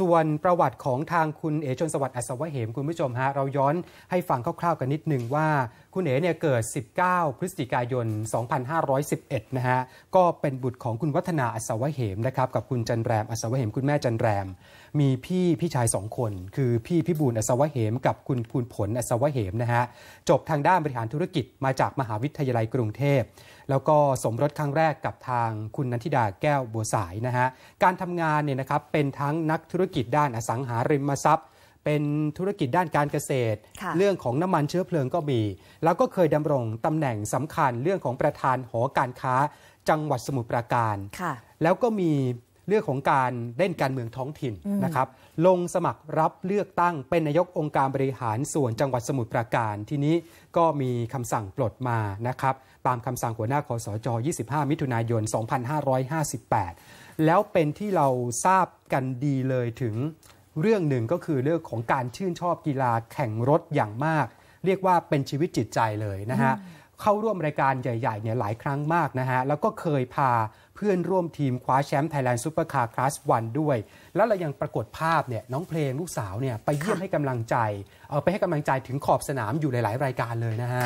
ส่วนประวัติของทางคุณ เอชนสวัสดิ์อัศวะเหมคุณผู้ชมฮะเราย้อนให้ฟังคร่าวๆ กันนิดหนึ่งว่า คุณเอเนี่ยเกิด 19 พฤศจิกายน 2511 นะฮะ ก็เป็นบุตรของคุณวัฒนาอัศวะเหมนะครับ กับคุณจันแรมอัศวะเหมคุณแม่จันแรม มีพี่พี่ชาย 2 คน คือพี่พิบูลอัศวะเหมกับคุณคุณผลอัศวะเหมนะฮะจบทางด้านบริหารธุรกิจมาจากมหาวิทยาลัยกรุงเทพแล้วก็สมรสครั้งแรกกับทางคุณนันทิดาแก้วบัวสายนะฮะการทำงานเนี่ยนะครับเป็นทั้งนักธุรกิจด้านอสังหาริมทรัพย์ เป็นธุรกิจด้านการเกษตร เรื่องของน้ำมันเชื้อเพลิงก็มีแล้วก็เคยดำรงตำแหน่งสำคัญเรื่องของประธานหอการค้า จังหวัดสมุทรปราการแล้วก็มีเรื่องของการเล่นการเมืองท้องถิ่นนะครับ ลงสมัครรับเลือกตั้งเป็นนายกองค์การบริหารส่วนจังหวัดสมุทรปราการทีนี้ก็มีคำสั่งปลดมานะครับตามคำสั่งหัวหน้าคอสจ25มิถุนายน 2558 แล้วเป็นที่เราทราบกันดีเลยถึงเรื่องหนึ่งก็คือเรื่องของการชื่นชอบกีฬาแข่งรถอย่างมาก เรียกว่าเป็นชีวิตจิตใจเลยนะฮะเข้าร่วมรายการใหญ่ๆเนี่ยหลายครั้งมากนะฮะแล้วก็เคยพาเพื่อนร่วมทีมคว้าแชมป์ไทยแลนด์ซูเปอร์คาร์คลาสวันด้วย แล้วเรายังปรากฏภาพเนี่ยน้องเพลงลูกสาวเนี่ยไปเยี่ยมให้กำลังใจเอาไปให้กำลังใจถึงขอบสนามอยู่หลาย ๆ รายการเลยนะฮะ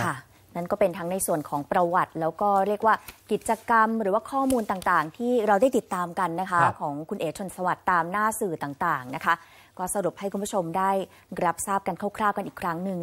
นั่นก็เป็นทั้งในส่วนของประวัติ แล้วก็เรียกว่ากิจกรรมหรือว่าข้อมูลต่างๆ ที่เราได้ติดตามกันนะคะของคุณเอ๋ชนสวัสดิ์ตามหน้าสื่อต่างๆนะคะก็สรุปให้คุณผู้ชมได้รับทราบกันคร่าวๆกันอีกครั้งหนึ่ง